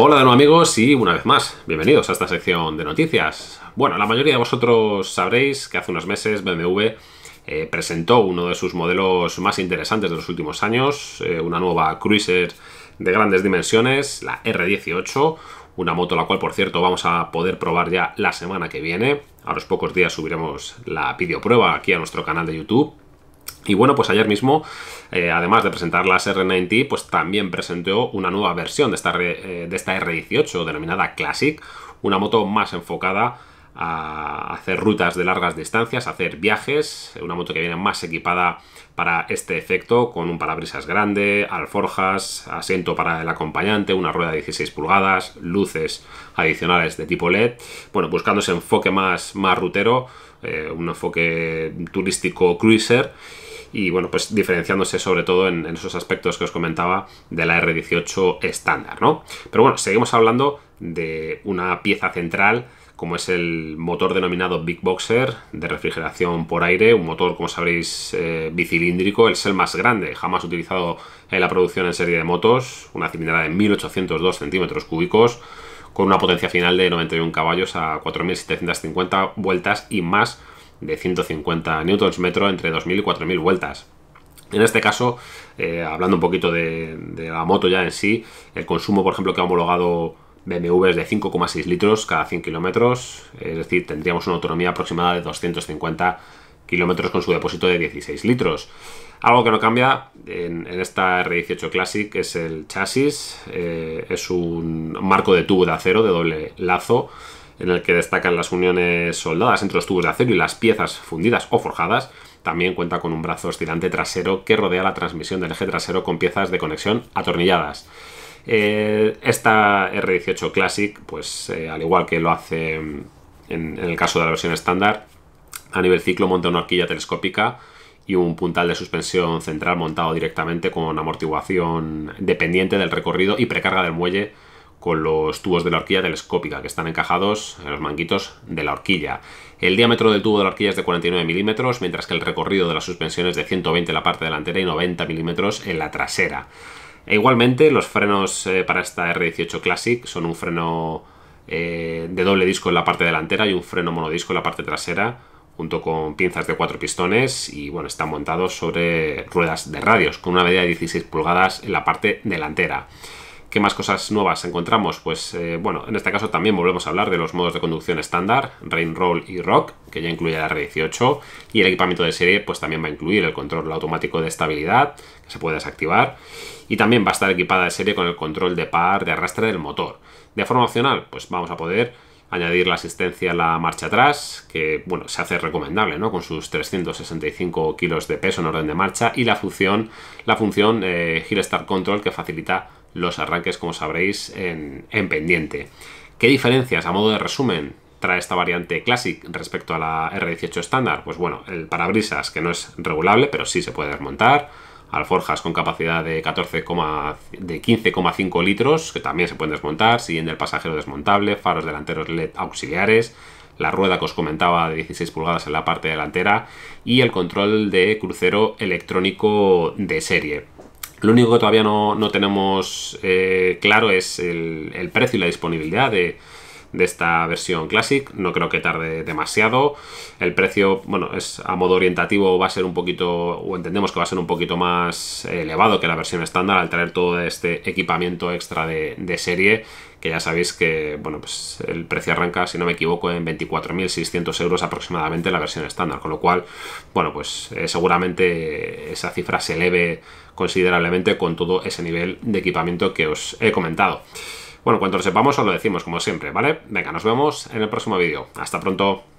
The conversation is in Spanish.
Hola de nuevo amigos y una vez más, bienvenidos a esta sección de noticias. Bueno, la mayoría de vosotros sabréis que hace unos meses BMW eh, presentó uno de sus modelos más interesantes de los últimos años, eh, una nueva Cruiser de grandes dimensiones, la R18, una moto la cual por cierto vamos a poder probar ya la semana que viene. A los pocos días subiremos la videoprueba aquí a nuestro canal de YouTube y bueno, pues ayer mismo, eh, además de presentar las R90, pues también presentó una nueva versión de esta, eh, de esta R18 denominada Classic, una moto más enfocada a hacer rutas de largas distancias, hacer viajes, una moto que viene más equipada para este efecto, con un parabrisas grande, alforjas, asiento para el acompañante, una rueda de 16 pulgadas, luces adicionales de tipo LED, bueno, buscando ese enfoque más, más rutero, eh, un enfoque turístico cruiser y bueno, pues diferenciándose sobre todo en, en, esos aspectos que os comentaba de la R18 estándar, ¿no? Pero bueno, seguimos hablando de una pieza central como es el motor denominado Big Boxer de refrigeración por aire, un motor, como sabréis, eh, bicilíndrico, el ser más grande jamás utilizado en la producción en serie de motos, una cilindrada de 1802 centímetros cúbicos, con una potencia final de 91 caballos a 4.750 vueltas y más de 150 Nm entre 2.000 y 4.000 vueltas. En este caso, eh, hablando un poquito de la moto ya en sí, el consumo, por ejemplo, que ha homologado es de 5,6 litros cada 100 kilómetros, es decir, tendríamos una autonomía aproximada de 250 kilómetros con su depósito de 16 litros. Algo que no cambia en, esta R18 Classic es el chasis, eh, es un marco de tubo de acero de doble lazo en el que destacan las uniones soldadas entre los tubos de acero y las piezas fundidas o forjadas. También cuenta con un brazo oscilante trasero que rodea la transmisión del eje trasero con piezas de conexión atornilladas. Eh, esta R18 Classic, pues eh, al igual que lo hace mm, en, en, el caso de la versión estándar, a nivel ciclo monta una horquilla telescópica y un puntal de suspensión central montado directamente con amortiguación dependiente del recorrido y precarga del muelle con los tubos de la horquilla telescópica que están encajados en los manguitos de la horquilla. El diámetro del tubo de la horquilla es de 49 milímetros, mientras que el recorrido de la suspensión es de 120 en la parte delantera y 90 milímetros en la trasera. E igualmente, los frenos eh, para esta R18 Classic son un freno eh, de doble disco en la parte delantera y un freno monodisco en la parte trasera, junto con pinzas de cuatro pistones y bueno, están montados sobre ruedas de radios, con una medida de 16 pulgadas en la parte delantera. ¿Qué más cosas nuevas encontramos? Pues eh, bueno, en este caso también volvemos a hablar de los modos de conducción estándar, Rain Roll y Rock, que ya incluye la R18, y el equipamiento de serie pues también va a incluir el control automático de estabilidad, que se puede desactivar, y también va a estar equipada de serie con el control de par de arrastre del motor. De forma opcional, pues vamos a poder añadir la asistencia a la marcha atrás, que bueno, se hace recomendable, ¿no? Con sus 365 kilos de peso en orden de marcha, y la función, la función eh, Hill Start Control, que facilita los arranques, como sabréis, en, pendiente. ¿Qué diferencias, a modo de resumen, trae esta variante Classic respecto a la R18 estándar? Pues bueno, el parabrisas, que no es regulable, pero sí se puede desmontar. Alforjas con capacidad de, 14, de 15,5 litros, que también se pueden desmontar. siguiendo el pasajero desmontable, faros delanteros LED auxiliares, la rueda que os comentaba de 16 pulgadas en la parte delantera y el control de crucero electrónico de serie. Lo único que todavía no, no tenemos eh, claro es el, el, precio y la disponibilidad de, de esta versión Classic. No creo que tarde demasiado. El precio, bueno, es a modo orientativo va a ser un poquito, o entendemos que va a ser un poquito más elevado que la versión estándar al traer todo este equipamiento extra de, serie que ya sabéis que bueno, pues el precio arranca, si no me equivoco, en 24.600 euros aproximadamente la versión estándar, con lo cual, bueno, pues eh, seguramente esa cifra se eleve considerablemente con todo ese nivel de equipamiento que os he comentado. Bueno, cuando lo sepamos os lo decimos, como siempre, ¿vale? Venga, nos vemos en el próximo vídeo. Hasta pronto.